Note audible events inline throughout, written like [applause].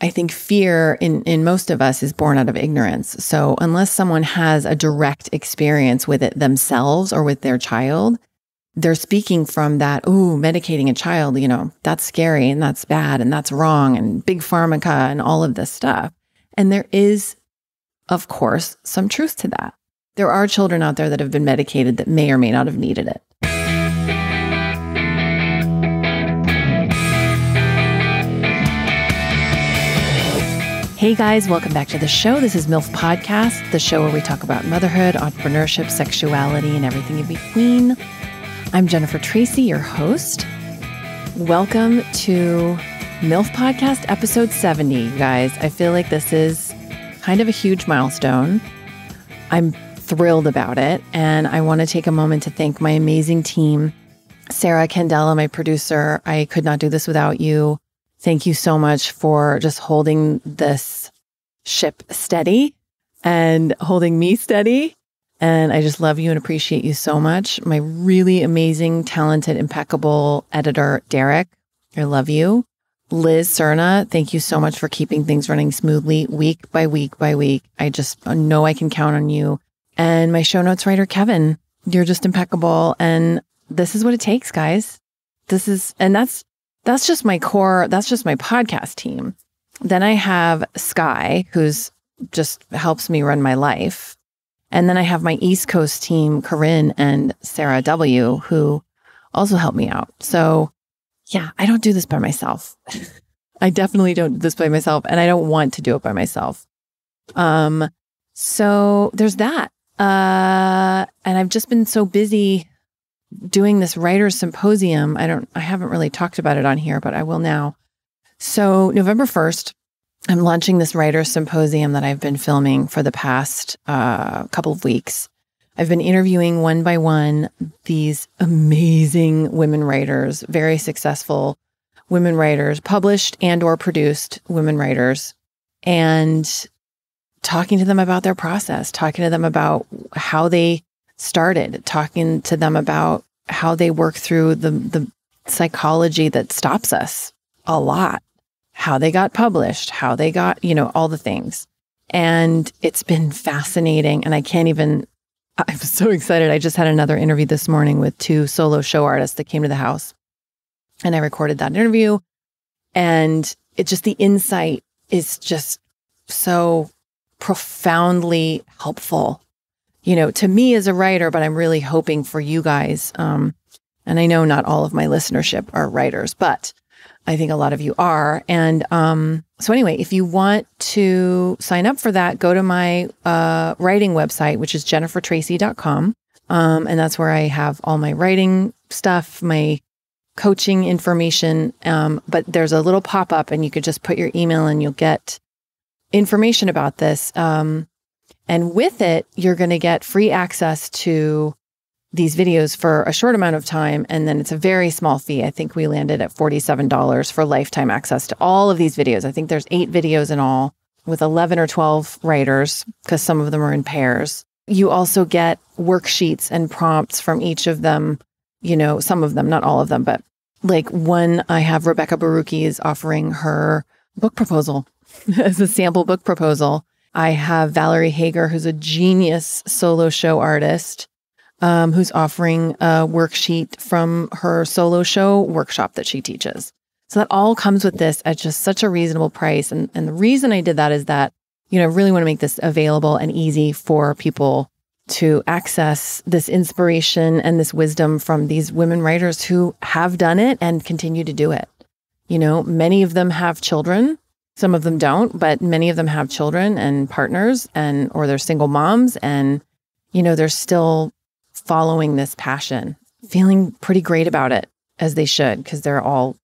I think fear in, in most of us is born out of ignorance. So, unless someone has a direct experience with it themselves or with their child, they're speaking from that, ooh, medicating a child, you know, that's scary and that's bad and that's wrong and big pharmaca and all of this stuff. And there is, of course, some truth to that. There are children out there that have been medicated that may or may not have needed it. Hey guys, welcome back to the show. This is MILF Podcast, the show where we talk about motherhood, entrepreneurship, sexuality, and everything in between. I'm Jennifer Tracy, your host. Welcome to MILF Podcast episode 70, guys. I feel like this is kind of a huge milestone. I'm thrilled about it, and I want to take a moment to thank my amazing team. Sarah Candela, my producer, I could not do this without you. Thank you so much for just holding this ship steady and holding me steady. And I just love you and appreciate you so much. My really amazing, talented, impeccable editor, Derek, I love you. Liz Cerna, thank you so much for keeping things running smoothly week by week by week. I just know I can count on you. And my show notes writer, Kevin, you're just impeccable. And this is what it takes, guys. This is, and that's that's just my core, that's just my podcast team. Then I have Sky, who's just helps me run my life. And then I have my East Coast team, Corinne and Sarah W., who also help me out. So, yeah, I don't do this by myself. [laughs] I definitely don't do this by myself, and I don't want to do it by myself. Um, so there's that. Uh, and I've just been so busy doing this writers symposium. I don't I haven't really talked about it on here, but I will now. So, November 1st, I'm launching this writers symposium that I've been filming for the past uh, couple of weeks. I've been interviewing one by one these amazing women writers, very successful women writers, published and or produced women writers, and talking to them about their process, talking to them about how they started, talking to them about how they work through the, the psychology that stops us a lot, how they got published, how they got, you know, all the things. And it's been fascinating. And I can't even, [laughs] I'm so excited. I just had another interview this morning with two solo show artists that came to the house. And I recorded that interview. And it just, the insight is just so profoundly helpful you know, to me as a writer, but I'm really hoping for you guys. Um, and I know not all of my listenership are writers, but I think a lot of you are. And um, so, anyway, if you want to sign up for that, go to my uh, writing website, which is jennifertracy.com. Um, and that's where I have all my writing stuff, my coaching information. Um, but there's a little pop up, and you could just put your email and you'll get information about this. Um, and with it, you're going to get free access to these videos for a short amount of time. And then it's a very small fee. I think we landed at $47 for lifetime access to all of these videos. I think there's eight videos in all with 11 or 12 writers because some of them are in pairs. You also get worksheets and prompts from each of them, you know, some of them, not all of them, but like one I have Rebecca Baruki is offering her book proposal [laughs] as a sample book proposal I have Valerie Hager, who's a genius solo show artist, um, who's offering a worksheet from her solo show workshop that she teaches. So that all comes with this at just such a reasonable price. And, and the reason I did that is that, you know, I really want to make this available and easy for people to access this inspiration and this wisdom from these women writers who have done it and continue to do it. You know, many of them have children some of them don't, but many of them have children and partners and or they're single moms and you know, they're still following this passion, feeling pretty great about it as they should because they're all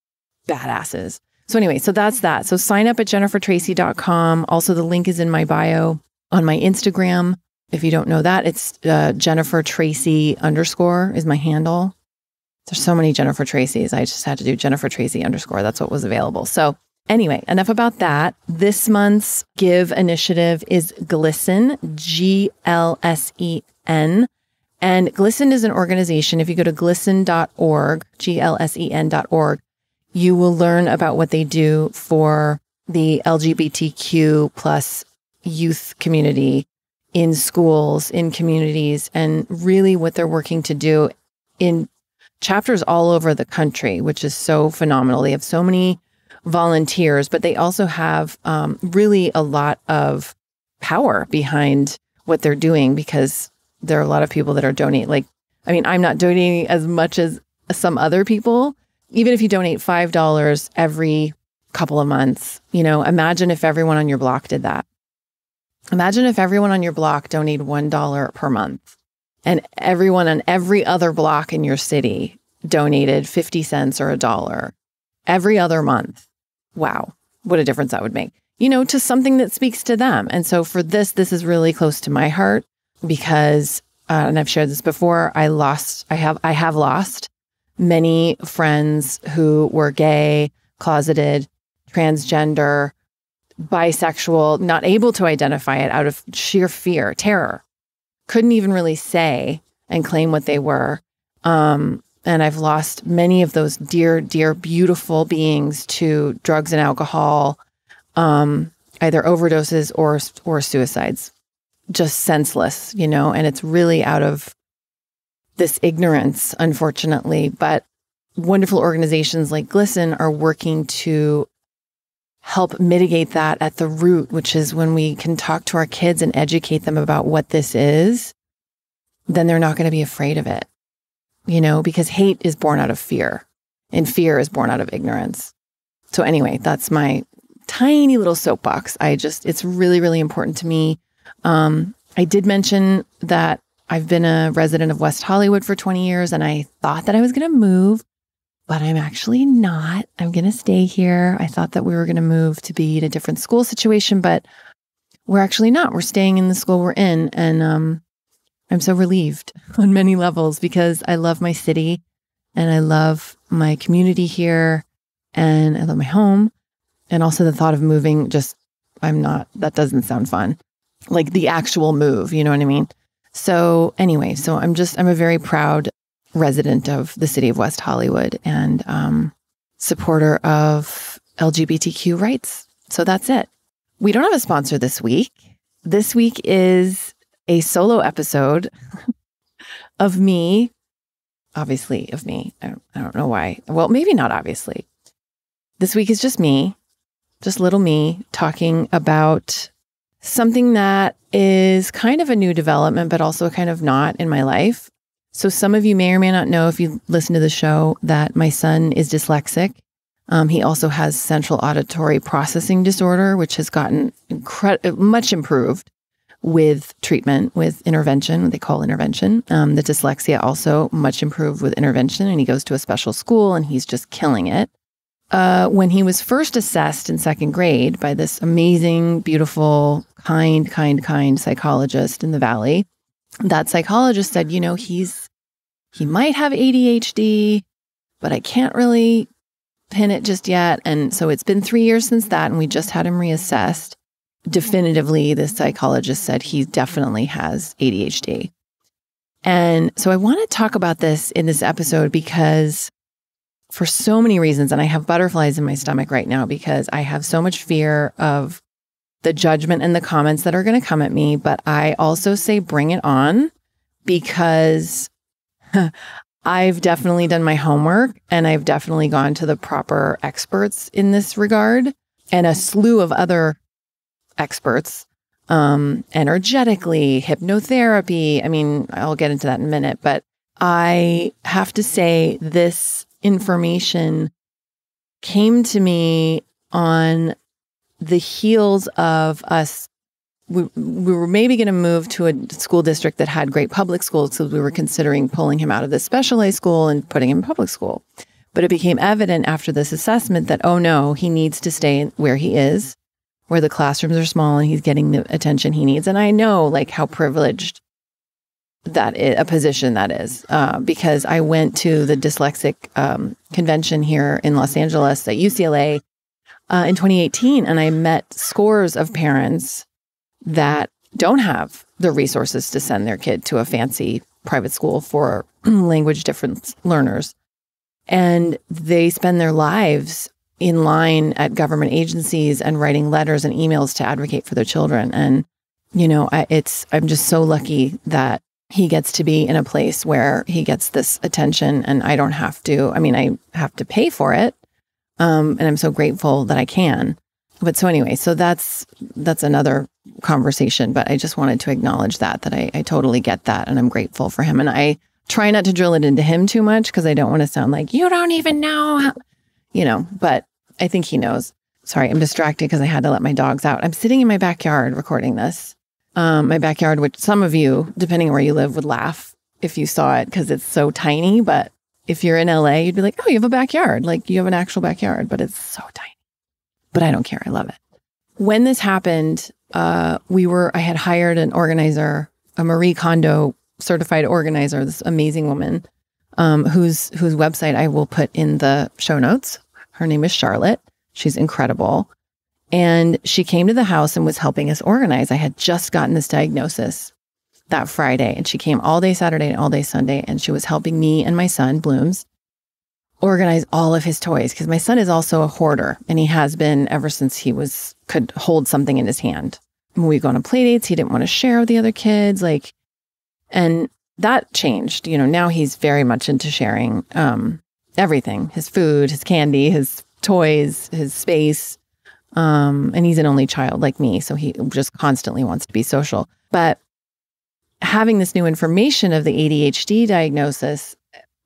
badasses. So anyway, so that's that. So sign up at jennifertracy.com. Also the link is in my bio on my Instagram. If you don't know that, it's uh, Jennifer Tracy underscore is my handle. There's so many Jennifer Tracy's. I just had to do Jennifer Tracy underscore. That's what was available. So Anyway, enough about that. This month's Give initiative is GLSEN, G L S E N. And GLSEN is an organization. If you go to glisten.org, G L S E N.org, you will learn about what they do for the LGBTQ plus youth community in schools, in communities, and really what they're working to do in chapters all over the country, which is so phenomenal. They have so many volunteers, but they also have um, really a lot of power behind what they're doing because there are a lot of people that are donating. Like, I mean, I'm not donating as much as some other people. Even if you donate $5 every couple of months, you know, imagine if everyone on your block did that. Imagine if everyone on your block donated $1 per month and everyone on every other block in your city donated 50 cents or a dollar every other month wow, what a difference that would make, you know, to something that speaks to them. And so for this, this is really close to my heart because, uh, and I've shared this before, I lost, I have, I have lost many friends who were gay, closeted, transgender, bisexual, not able to identify it out of sheer fear, terror, couldn't even really say and claim what they were. Um, and I've lost many of those dear, dear, beautiful beings to drugs and alcohol, um, either overdoses or or suicides, just senseless, you know. And it's really out of this ignorance, unfortunately. But wonderful organizations like Glisten are working to help mitigate that at the root, which is when we can talk to our kids and educate them about what this is. Then they're not going to be afraid of it you know, because hate is born out of fear and fear is born out of ignorance. So, anyway, that's my tiny little soapbox. I just, it's really, really important to me. Um, I did mention that I've been a resident of West Hollywood for 20 years and I thought that I was going to move, but I'm actually not. I'm going to stay here. I thought that we were going to move to be in a different school situation, but we're actually not. We're staying in the school we're in. And um, I'm so relieved [laughs] on many levels because I love my city and I love my community here and I love my home. And also the thought of moving, just, I'm not, that doesn't sound fun. Like the actual move, you know what I mean? So, anyway, so I'm just, I'm a very proud resident of the city of West Hollywood and um, supporter of LGBTQ rights. So that's it. We don't have a sponsor this week. This week is a solo episode of me, obviously, of me. I don't, I don't know why. Well, maybe not obviously. This week is just me, just little me talking about something that is kind of a new development, but also kind of not in my life. So, some of you may or may not know if you listen to the show that my son is dyslexic. Um, he also has central auditory processing disorder, which has gotten incre- much improved with treatment, with intervention, they call intervention. Um, the dyslexia also much improved with intervention, and he goes to a special school and he's just killing it. Uh, when he was first assessed in second grade by this amazing, beautiful, kind, kind, kind psychologist in the valley, that psychologist said, you know, he's he might have ADHD, but I can't really pin it just yet. And so it's been three years since that, and we just had him reassessed definitively, the psychologist said he definitely has ADHD. And so I want to talk about this in this episode because for so many reasons, and I have butterflies in my stomach right now because I have so much fear of the judgment and the comments that are going to come at me. But I also say bring it on because [laughs] I've definitely done my homework and I've definitely gone to the proper experts in this regard and a slew of other experts um, energetically, hypnotherapy. I mean, I'll get into that in a minute, but I have to say this information came to me on the heels of us. We, we were maybe going to move to a school district that had great public schools, so we were considering pulling him out of the special A school and putting him in public school. But it became evident after this assessment that, oh no, he needs to stay where he is where the classrooms are small and he's getting the attention he needs. And I know like how privileged that is, a position that is uh, because I went to the dyslexic um, convention here in Los Angeles at UCLA uh, in 2018, and I met scores of parents that don't have the resources to send their kid to a fancy private school for [clears throat] language difference learners. And they spend their lives in line at government agencies and writing letters and emails to advocate for their children. And, you know, I, it's, I'm just so lucky that he gets to be in a place where he gets this attention and I don't have to, I mean, I have to pay for it. Um, and I'm so grateful that I can. But so anyway, so that's that's another conversation. But I just wanted to acknowledge that that I, I totally get that, and I'm grateful for him. And I try not to drill it into him too much because I don't want to sound like you don't even know, you know. But I think he knows. Sorry, I'm distracted because I had to let my dogs out. I'm sitting in my backyard recording this. Um, my backyard, which some of you, depending on where you live, would laugh if you saw it because it's so tiny. But if you're in LA, you'd be like, oh, you have a backyard. Like you have an actual backyard, but it's so tiny. But I don't care. I love it. When this happened, uh, we were, I had hired an organizer, a Marie Kondo certified organizer, this amazing woman um, whose whose website I will put in the show notes her name is Charlotte. She's incredible. And she came to the house and was helping us organize. I had just gotten this diagnosis that Friday, and she came all day Saturday and all day Sunday, and she was helping me and my son, Blooms, organize all of his toys because my son is also a hoarder, and he has been ever since he was could hold something in his hand. When we go on play dates, he didn't want to share with the other kids, like, and that changed. You know, now he's very much into sharing. Um, everything his food, his candy, his toys, his space. Um, and he's an only child like me, so he just constantly wants to be social. But having this new information of the ADHD diagnosis,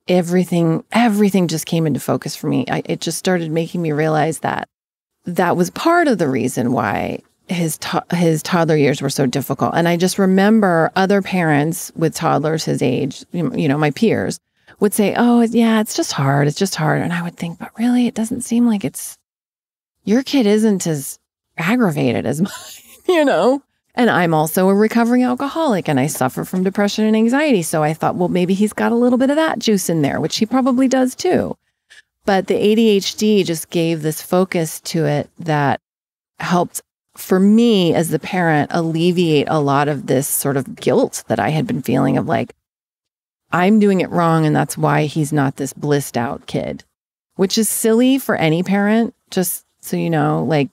everything everything just came into focus for me. I, it just started making me realize that that was part of the reason why his to his toddler years were so difficult. And I just remember other parents with toddlers his age, you know, my peers would say, Oh, yeah, it's just hard. It's just hard. And I would think, But really, it doesn't seem like it's your kid isn't as aggravated as [laughs] mine, you know? And I'm also a recovering alcoholic and I suffer from depression and anxiety. So I thought, well, maybe he's got a little bit of that juice in there, which he probably does too. But the ADHD just gave this focus to it that helped for me as the parent alleviate a lot of this sort of guilt that I had been feeling of like, I'm doing it wrong, and that's why he's not this blissed out kid, which is silly for any parent, just so you know, like,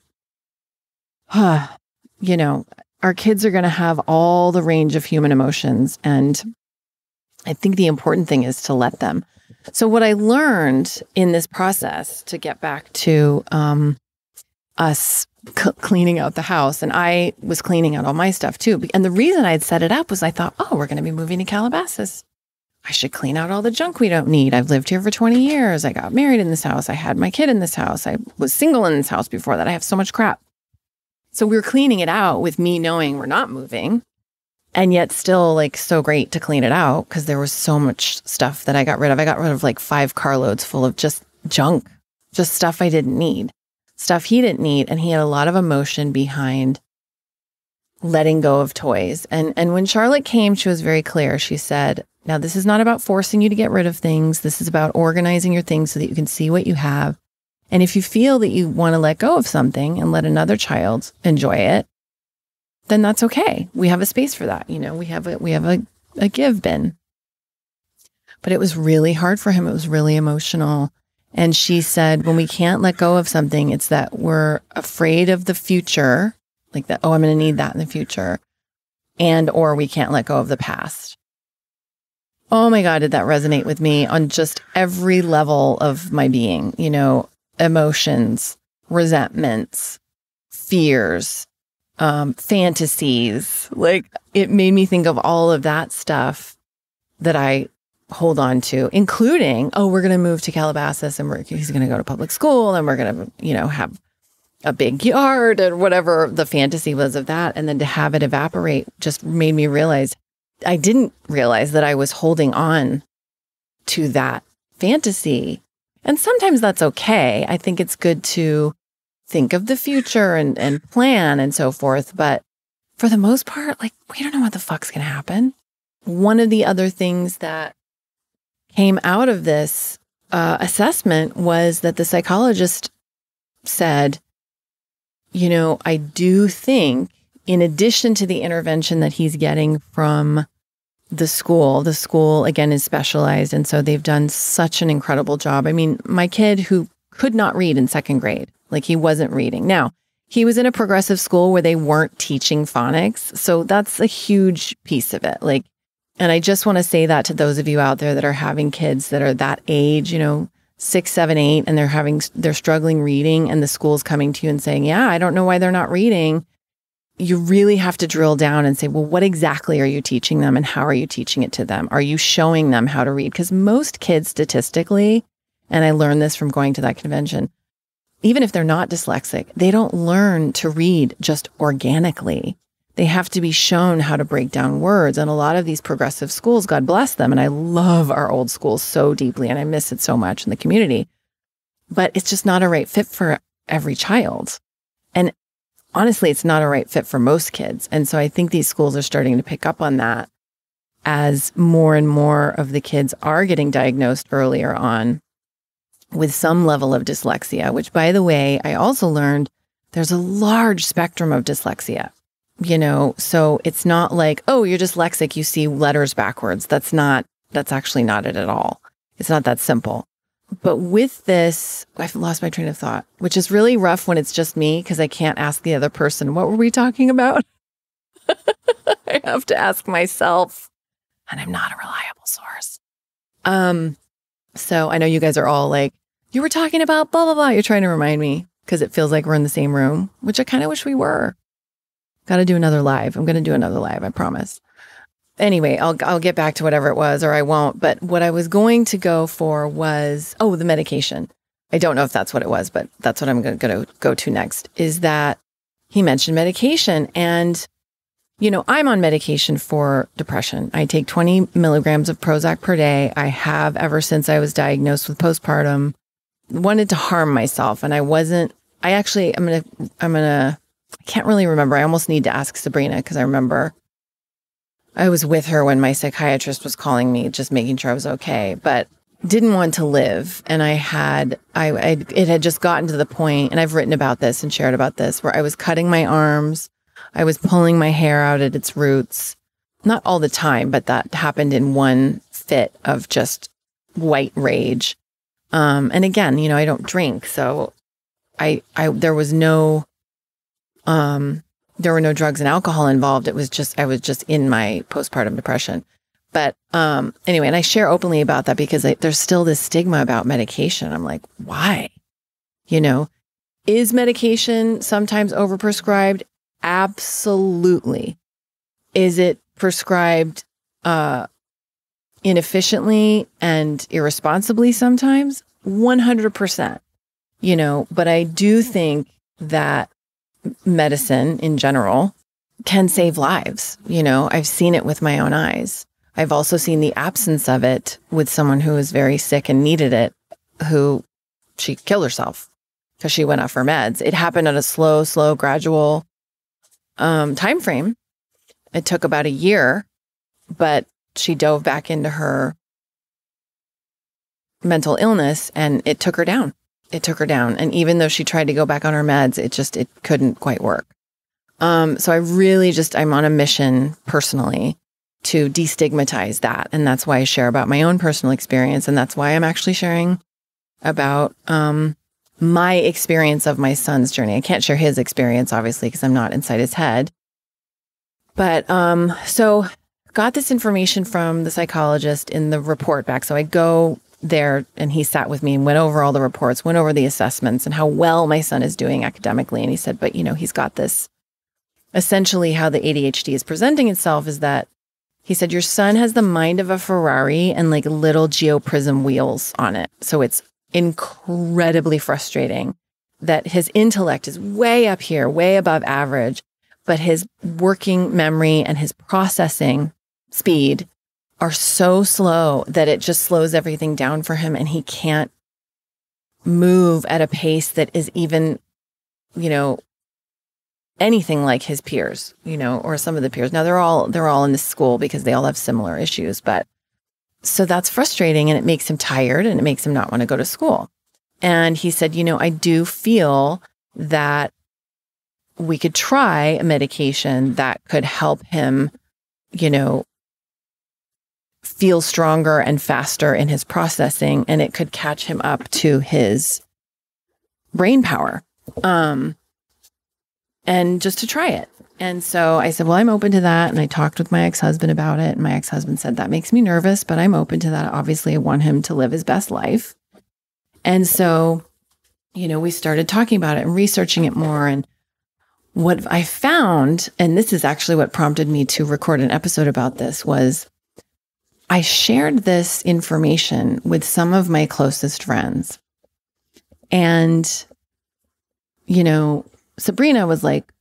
huh, [sighs] you know, our kids are going to have all the range of human emotions. And I think the important thing is to let them. So, what I learned in this process to get back to um, us c- cleaning out the house, and I was cleaning out all my stuff too. And the reason i had set it up was I thought, oh, we're going to be moving to Calabasas I should clean out all the junk we don't need. I've lived here for 20 years. I got married in this house. I had my kid in this house. I was single in this house before that. I have so much crap. So we were cleaning it out with me knowing we're not moving. And yet, still, like, so great to clean it out because there was so much stuff that I got rid of. I got rid of like five carloads full of just junk, just stuff I didn't need, stuff he didn't need. And he had a lot of emotion behind letting go of toys. And and when Charlotte came, she was very clear. She said, now, this is not about forcing you to get rid of things. This is about organizing your things so that you can see what you have. And if you feel that you want to let go of something and let another child enjoy it, then that's okay. We have a space for that. You know, we have a we have a, a give bin. But it was really hard for him. It was really emotional. And she said, when we can't let go of something, it's that we're afraid of the future, like that, oh, I'm going to need that in the future. And, or we can't let go of the past oh my God, did that resonate with me on just every level of my being, you know, emotions, resentments, fears, um, fantasies. Like it made me think of all of that stuff that I hold on to, including, oh, we're going to move to Calabasas and we're, he's going to go to public school and we're going to, you know, have a big yard and whatever the fantasy was of that. And then to have it evaporate just made me realize I didn't realize that I was holding on to that fantasy. And sometimes that's okay. I think it's good to think of the future and, and plan and so forth. But for the most part, like we don't know what the fuck's going to happen. One of the other things that came out of this uh, assessment was that the psychologist said, you know, I do think, in addition to the intervention that he's getting from the school. The school, again, is specialized. And so they've done such an incredible job. I mean, my kid who could not read in second grade, like he wasn't reading. Now, he was in a progressive school where they weren't teaching phonics. So that's a huge piece of it. Like, and I just want to say that to those of you out there that are having kids that are that age, you know, six, seven, eight, and they're having, they're struggling reading and the school's coming to you and saying, yeah, I don't know why they're not reading you really have to drill down and say, well, what exactly are you teaching them and how are you teaching it to them? Are you showing them how to read? Because most kids, statistically, and I learned this from going to that convention, even if they're not dyslexic, they don't learn to read just organically. They have to be shown how to break down words. And a lot of these progressive schools, God bless them. And I love our old schools so deeply and I miss it so much in the community. But it's just not a right fit for every child. And honestly, it's not a right fit for most kids. And so I think these schools are starting to pick up on that as more and more of the kids are getting diagnosed earlier on with some level of dyslexia, which, by the way, I also learned there's a large spectrum of dyslexia. You know, so it's not like, oh, you're dyslexic, you see letters backwards. That's not, that's actually not it at all. It's not that simple. But with this, I've lost my train of thought, which is really rough when it's just me because I can't ask the other person, what were we talking about? [laughs] I have to ask myself, and I'm not a reliable source. Um, so I know you guys are all like, you were talking about blah, blah, blah. You're trying to remind me because it feels like we're in the same room, which I kind of wish we were. Got to do another live. I'm going to do another live, I promise anyway, I'll I'll get back to whatever it was or I won't, but what I was going to go for was oh, the medication. I don't know if that's what it was, but that's what I'm going to go to next is that he mentioned medication and you know, I'm on medication for depression. I take 20 milligrams of Prozac per day. I have ever since I was diagnosed with postpartum wanted to harm myself and I wasn't I actually I'm going to I'm going to I can't really remember. I almost need to ask Sabrina because I remember I was with her when my psychiatrist was calling me, just making sure I was okay, but didn't want to live. And I had, I, I, it had just gotten to the point, and I've written about this and shared about this, where I was cutting my arms. I was pulling my hair out at its roots. Not all the time, but that happened in one fit of just white rage. Um, and again, you know, I don't drink. So I, I, there was no, um, there were no drugs and alcohol involved. It was just, I was just in my postpartum depression. But um, anyway, and I share openly about that because I, there's still this stigma about medication. I'm like, why? You know, is medication sometimes overprescribed? Absolutely. Is it prescribed uh, inefficiently and irresponsibly sometimes? 100%. You know, but I do think that medicine in general can save lives. You know, I've seen it with my own eyes. I've also seen the absence of it with someone who was very sick and needed it, who she killed herself because she went off her meds. It happened at a slow, slow, gradual um, time frame. It took about a year, but she dove back into her mental illness and it took her down it took her down. And even though she tried to go back on her meds, it just it couldn't quite work. Um, so I really just I'm on a mission personally to destigmatize that, and that's why I share about my own personal experience, and that's why I'm actually sharing about um, my experience of my son's journey. I can't share his experience obviously because I'm not inside his head. But um, so got this information from the psychologist in the report back. So I go there and he sat with me and went over all the reports, went over the assessments and how well my son is doing academically. And he said, but you know, he's got this essentially how the ADHD is presenting itself is that he said, your son has the mind of a Ferrari and like little geoprism wheels on it. So it's incredibly frustrating that his intellect is way up here, way above average, but his working memory and his processing speed are so slow that it just slows everything down for him and he can't move at a pace that is even, you know, anything like his peers, you know, or some of the peers. Now they're all they're all in this school because they all have similar issues, but so that's frustrating and it makes him tired and it makes him not want to go to school. And he said, you know, I do feel that we could try a medication that could help him, you know, feel stronger and faster in his processing and it could catch him up to his brain power um and just to try it and so i said well i'm open to that and i talked with my ex-husband about it and my ex-husband said that makes me nervous but i'm open to that obviously i want him to live his best life and so you know we started talking about it and researching it more and what i found and this is actually what prompted me to record an episode about this was I shared this information with some of my closest friends. And, you know, Sabrina was like,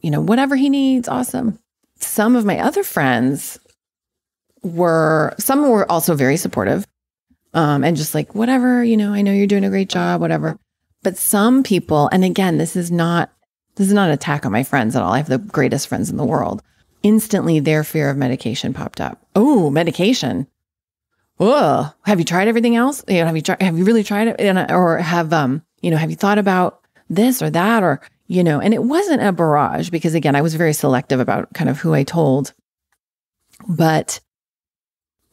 you know, whatever he needs, awesome. Some of my other friends were, some were also very supportive um, and just like, whatever, you know, I know you're doing a great job, whatever. But some people, and again, this is not, this is not an attack on my friends at all. I have the greatest friends in the world instantly their fear of medication popped up. Oh, medication. Oh, have you tried everything else? You know, have you tried, have you really tried it? And, or have, um, you know, have you thought about this or that? Or, you know, and it wasn't a barrage because again, I was very selective about kind of who I told, but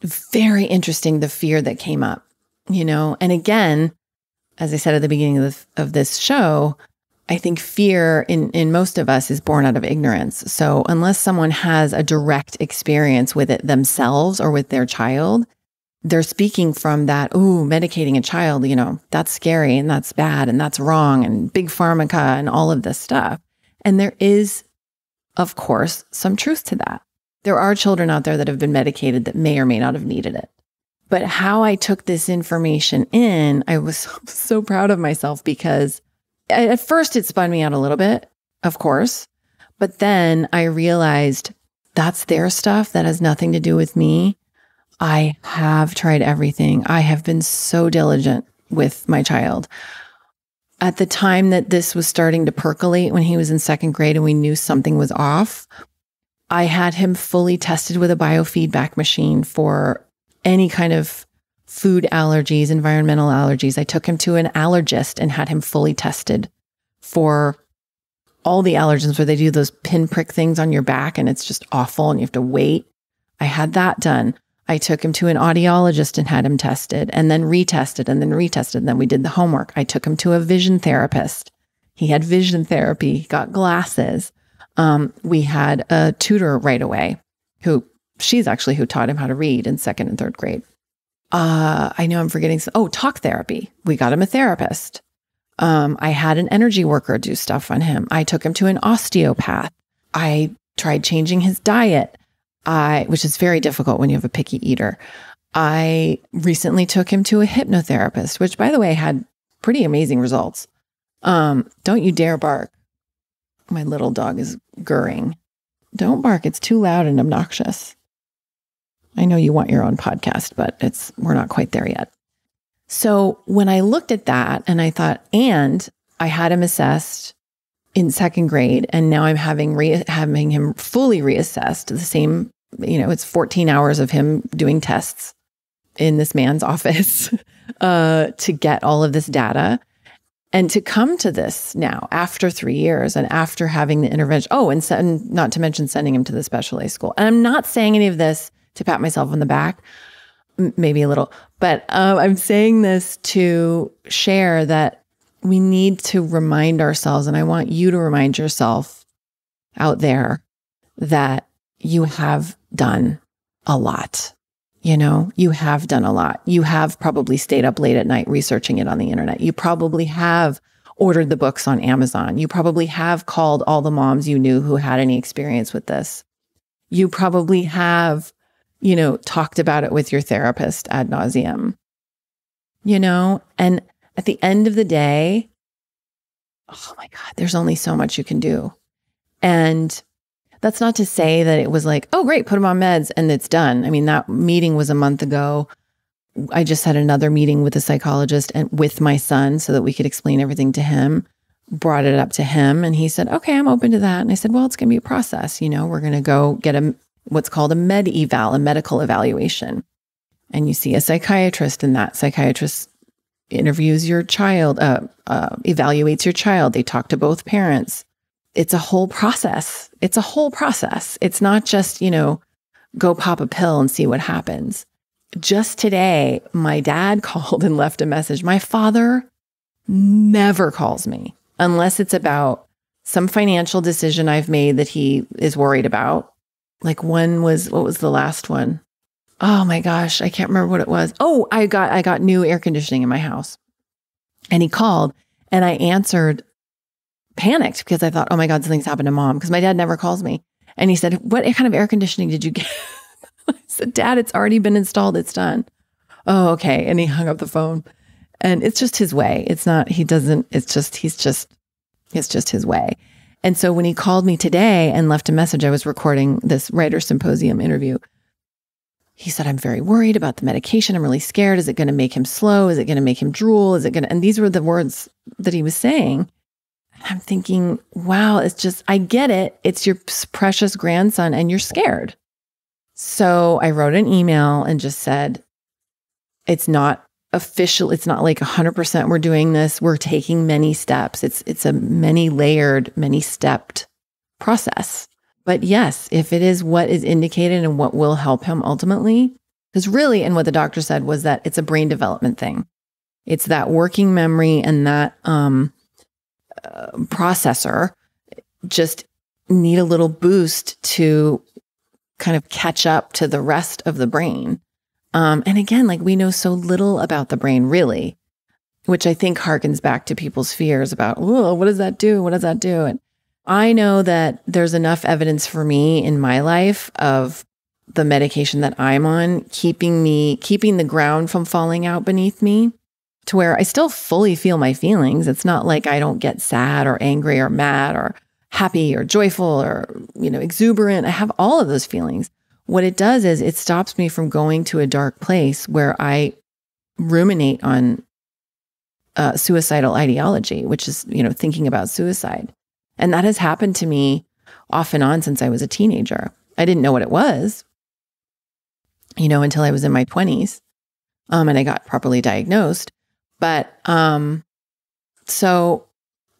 very interesting the fear that came up, you know, and again, as I said at the beginning of, of this show, I think fear in, in most of us is born out of ignorance. So, unless someone has a direct experience with it themselves or with their child, they're speaking from that, ooh, medicating a child, you know, that's scary and that's bad and that's wrong and big pharmaca and all of this stuff. And there is, of course, some truth to that. There are children out there that have been medicated that may or may not have needed it. But how I took this information in, I was [laughs] so proud of myself because at first it spun me out a little bit, of course. But then I realized that's their stuff that has nothing to do with me. I have tried everything. I have been so diligent with my child. At the time that this was starting to percolate when he was in second grade and we knew something was off, I had him fully tested with a biofeedback machine for any kind of food allergies, environmental allergies. I took him to an allergist and had him fully tested for all the allergens where they do those pinprick things on your back and it's just awful and you have to wait. I had that done. I took him to an audiologist and had him tested and then retested and then retested. And then we did the homework. I took him to a vision therapist. He had vision therapy, he got glasses. Um, we had a tutor right away who she's actually who taught him how to read in second and third grade uh, I know I'm forgetting some. Oh, talk therapy. We got him a therapist. Um, I had an energy worker do stuff on him. I took him to an osteopath. I tried changing his diet, I, which is very difficult when you have a picky eater. I recently took him to a hypnotherapist, which, by the way, had pretty amazing results. Um, don't you dare bark. My little dog is gurring. Don't bark. It's too loud and obnoxious. I know you want your own podcast, but it's we're not quite there yet. So when I looked at that and I thought, and I had him assessed in second grade, and now I'm having re- having him fully reassessed. The same, you know, it's 14 hours of him doing tests in this man's [laughs] office uh, to get all of this data. And to come to this now after three years and after having the intervention, oh, and, not to mention sending him to the special A school. And I'm not saying any of this to pat myself on the back, maybe a little. But um, I'm saying this to share that we need to remind ourselves, and I want you to remind yourself out there that you have done a lot. You know, you have done a lot. You have probably stayed up late at night researching it on the internet. You probably have ordered the books on Amazon. You probably have called all the moms you knew who had any experience with this. You probably have you know, talked about it with your therapist ad nauseum, you know? And at the end of the day, oh my God, there's only so much you can do. And that's not to say that it was like, oh, great, put him on meds and it's done. I mean, that meeting was a month ago. I just had another meeting with a psychologist and with my son so that we could explain everything to him. Brought it up to him and he said, okay, I'm open to that. And I said, well, it's going to be a process. You know, we're going to go get a what's called a med eval, a medical evaluation. And you see a psychiatrist And that. Psychiatrist interviews your child, uh, uh, evaluates your child. They talk to both parents. It's a whole process. It's a whole process. It's not just, you know, go pop a pill and see what happens. Just today, my dad [laughs] called and left a message. My father never calls me unless it's about some financial decision I've made that he is worried about like one was what was the last one? Oh my gosh, I can't remember what it was. Oh, I got I got new air conditioning in my house. And he called and I answered panicked because I thought, "Oh my god, something's happened to mom" because my dad never calls me. And he said, "What kind of air conditioning did you get?" [laughs] I said, "Dad, it's already been installed. It's done." Oh, okay. And he hung up the phone. And it's just his way. It's not he doesn't it's just he's just it's just his way. And so when he called me today and left a message, I was recording this writer symposium interview. He said, I'm very worried about the medication. I'm really scared. Is it going to make him slow? Is it going to make him drool? Is it going to, and these were the words that he was saying. I'm thinking, wow, it's just, I get it. It's your precious grandson and you're scared. So I wrote an email and just said, it's not official it's not like 100% we're doing this we're taking many steps it's it's a many layered many stepped process but yes if it is what is indicated and what will help him ultimately because really and what the doctor said was that it's a brain development thing it's that working memory and that um, uh, processor just need a little boost to kind of catch up to the rest of the brain um, and again, like we know so little about the brain, really, which I think harkens back to people's fears about, oh, what does that do? What does that do? And I know that there's enough evidence for me in my life of the medication that I'm on keeping me, keeping the ground from falling out beneath me to where I still fully feel my feelings. It's not like I don't get sad or angry or mad or happy or joyful or, you know, exuberant. I have all of those feelings what it does is it stops me from going to a dark place where I ruminate on uh, suicidal ideology, which is, you know, thinking about suicide. And that has happened to me off and on since I was a teenager. I didn't know what it was, you know, until I was in my 20s um, and I got properly diagnosed. But um, so,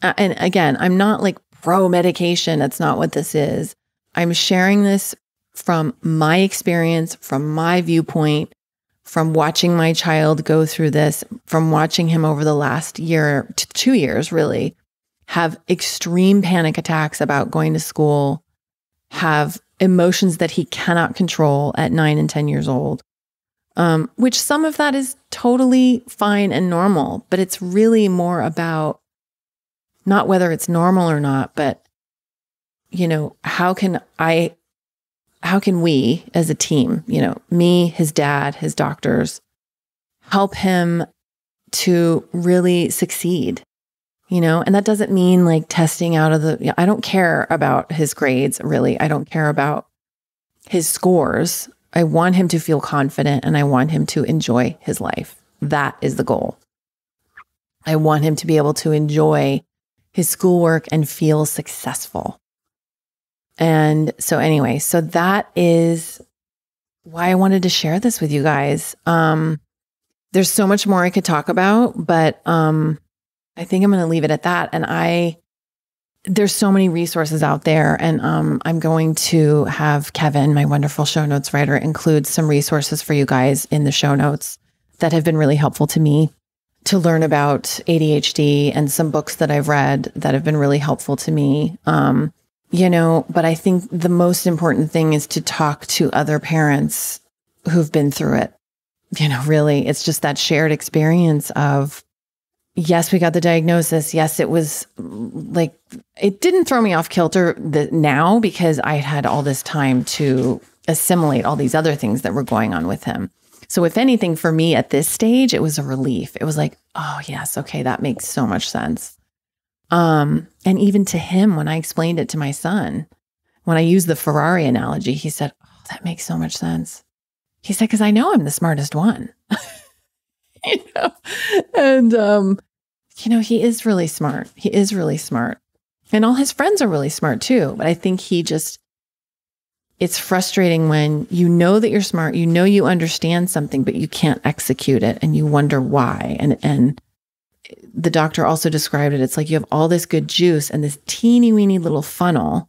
and again, I'm not like pro medication. That's not what this is. I'm sharing this from my experience, from my viewpoint, from watching my child go through this, from watching him over the last year to two years, really, have extreme panic attacks about going to school, have emotions that he cannot control at nine and 10 years old, um, which some of that is totally fine and normal, but it's really more about not whether it's normal or not, but, you know, how can I how can we as a team, you know, me, his dad, his doctors, help him to really succeed? You know, and that doesn't mean like testing out of the, you know, I don't care about his grades really. I don't care about his scores. I want him to feel confident and I want him to enjoy his life. That is the goal. I want him to be able to enjoy his schoolwork and feel successful. And so, anyway, so that is why I wanted to share this with you guys. Um, there's so much more I could talk about, but um, I think I'm going to leave it at that. And I, there's so many resources out there, and um, I'm going to have Kevin, my wonderful show notes writer, include some resources for you guys in the show notes that have been really helpful to me to learn about ADHD and some books that I've read that have been really helpful to me. Um, you know, but I think the most important thing is to talk to other parents who've been through it. You know, really, it's just that shared experience of, yes, we got the diagnosis. Yes, it was like, it didn't throw me off kilter the, now because I had all this time to assimilate all these other things that were going on with him. So, if anything, for me at this stage, it was a relief. It was like, oh, yes, okay, that makes so much sense. Um, and even to him, when I explained it to my son, when I used the Ferrari analogy, he said, Oh, that makes so much sense. He said, Because I know I'm the smartest one. [laughs] you know, and, um, you know, he is really smart. He is really smart. And all his friends are really smart too. But I think he just, it's frustrating when you know that you're smart, you know you understand something, but you can't execute it and you wonder why. And, and, the doctor also described it. It's like you have all this good juice and this teeny weeny little funnel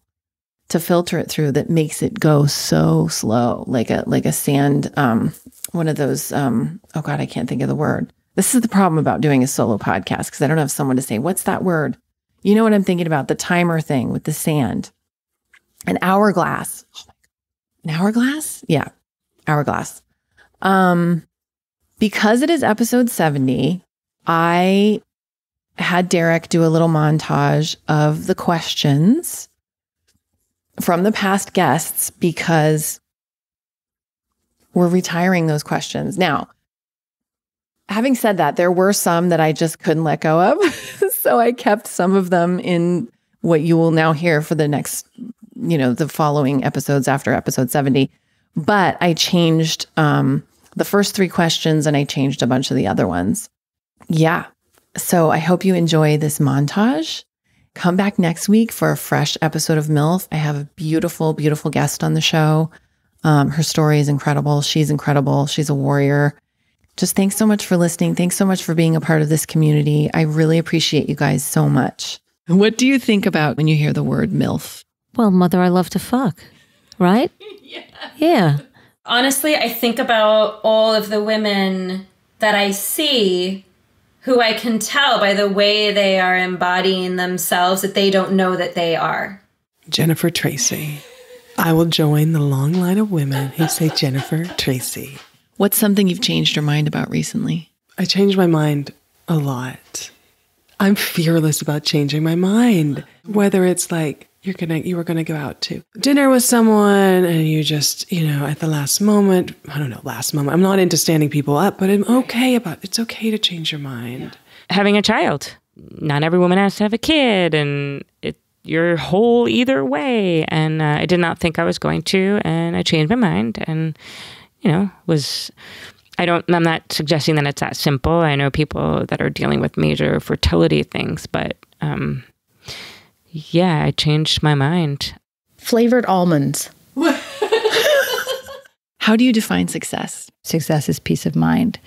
to filter it through that makes it go so slow, like a like a sand, um, one of those. Um, oh God, I can't think of the word. This is the problem about doing a solo podcast because I don't have someone to say what's that word. You know what I'm thinking about? The timer thing with the sand, an hourglass. Oh an hourglass? Yeah, hourglass. Um, because it is episode 70, I had Derek do a little montage of the questions from the past guests because we're retiring those questions. Now, having said that, there were some that I just couldn't let go of. [laughs] so I kept some of them in what you will now hear for the next, you know, the following episodes after episode 70. But I changed um, the first three questions and I changed a bunch of the other ones. Yeah. So I hope you enjoy this montage. Come back next week for a fresh episode of MILF. I have a beautiful, beautiful guest on the show. Um, her story is incredible. She's incredible. She's a warrior. Just thanks so much for listening. Thanks so much for being a part of this community. I really appreciate you guys so much. What do you think about when you hear the word MILF? Well, mother, I love to fuck, right? [laughs] yeah. Yeah. Honestly, I think about all of the women that I see who I can tell by the way they are embodying themselves that they don't know that they are. Jennifer Tracy. I will join the long line of women who say Jennifer Tracy. What's something you've changed your mind about recently? I changed my mind a lot. I'm fearless about changing my mind, whether it's like you're gonna you were gonna go out to dinner with someone and you just you know at the last moment i don't know last moment i'm not into standing people up but i'm okay about it's okay to change your mind having a child not every woman has to have a kid and it you're whole either way and uh, i did not think i was going to and i changed my mind and you know was I don't, I'm not suggesting that it's that simple. I know people that are dealing with major fertility things, but um, yeah, I changed my mind. Flavored almonds. [laughs] How do you define success? Success is peace of mind.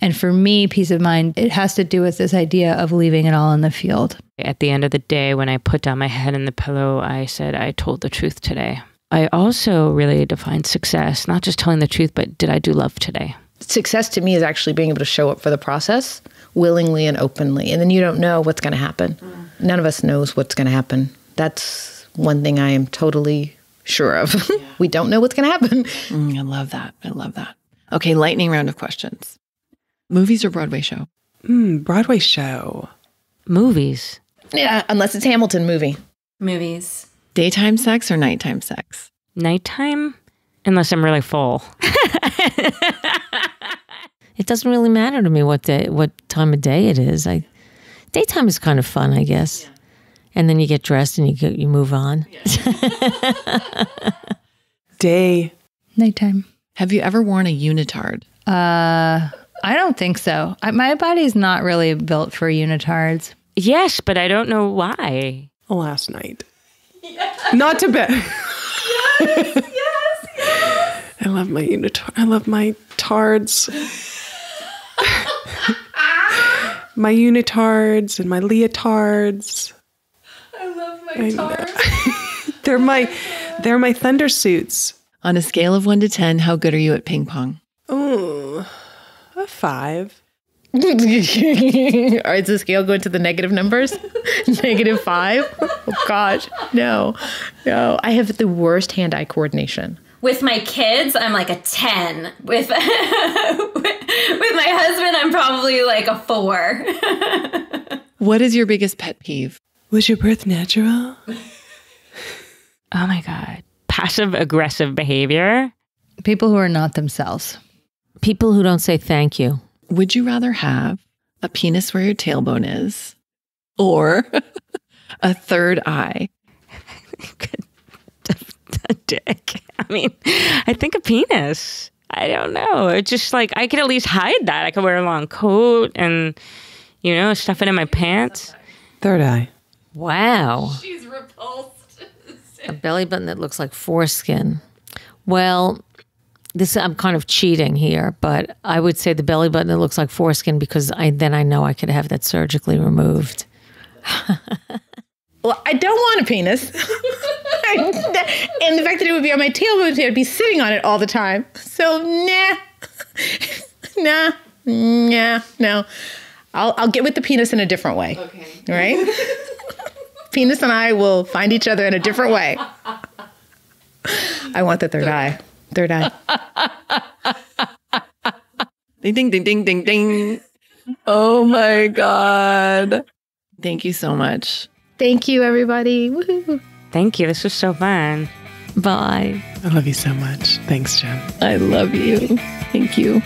And for me, peace of mind, it has to do with this idea of leaving it all in the field. At the end of the day, when I put down my head in the pillow, I said, I told the truth today. I also really define success, not just telling the truth, but did I do love today? Success to me is actually being able to show up for the process willingly and openly. And then you don't know what's going to happen. Mm none of us knows what's going to happen. That's one thing I am totally sure of. Yeah. [laughs] we don't know what's going to happen. Mm, I love that. I love that. Okay, lightning round of questions. Movies or Broadway show? Mm, Broadway show. Movies. Yeah, unless it's Hamilton movie. Movies. Daytime sex or nighttime sex? Nighttime, unless I'm really full. [laughs] [laughs] it doesn't really matter to me what day, what time of day it is. I Daytime is kind of fun, I guess. Yeah. And then you get dressed and you you move on. Yeah. [laughs] Day. Nighttime. Have you ever worn a unitard? Uh, I don't think so. I, my body's not really built for unitards. Yes, but I don't know why. Last night. Yes. Not to bed. yes, yes, yes. I love my unitard. I love my tards my unitards and my leotards. I love my tards. [laughs] they're my they're my thunder suits. On a scale of one to ten, how good are you at ping pong? Oh, a five. [laughs] All right, is the scale going to the negative numbers? [laughs] negative five? Oh gosh, no, no. I have the worst hand-eye coordination with my kids, I'm like a 10. With [laughs] with my husband, I'm probably like a 4. [laughs] what is your biggest pet peeve? Was your birth natural? oh my god. Passive aggressive behavior. People who are not themselves. People who don't say thank you. Would you rather have a penis where your tailbone is or [laughs] a third eye? dick. [laughs] I mean, I think a penis. I don't know. It's just like I could at least hide that. I could wear a long coat and you know stuff it in my pants. Third eye. Wow. She's repulsed. a belly button that looks like foreskin. Well, this I'm kind of cheating here, but I would say the belly button that looks like foreskin because I then I know I could have that surgically removed. [laughs] well, I don't want a penis. [laughs] [laughs] and the fact that it would be on my tailbone, I'd be sitting on it all the time. So, nah, [laughs] nah, nah, no. I'll, I'll get with the penis in a different way. Okay. Right? penis and I will find each other in a different way. I want the third eye. Third eye. ding, ding, ding, ding, ding, ding. Oh my God. Thank you so much. Thank you, everybody. Thank you. This was so fun. Bye. I love you so much. Thanks, Jen. I love you. Thank you.